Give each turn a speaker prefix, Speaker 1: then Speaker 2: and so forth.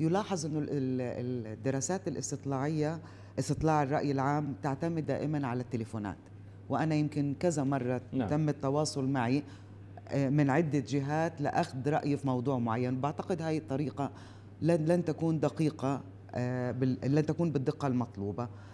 Speaker 1: يلاحظ أن الدراسات الاستطلاعية استطلاع الرأي العام تعتمد دائما على التليفونات وأنا يمكن كذا مرة نعم. تم التواصل معي آه، من عدة جهات لأخذ رأي في موضوع معين بعتقد هاي الطريقة لن, لن تكون دقيقة آه، لن تكون بالدقة المطلوبة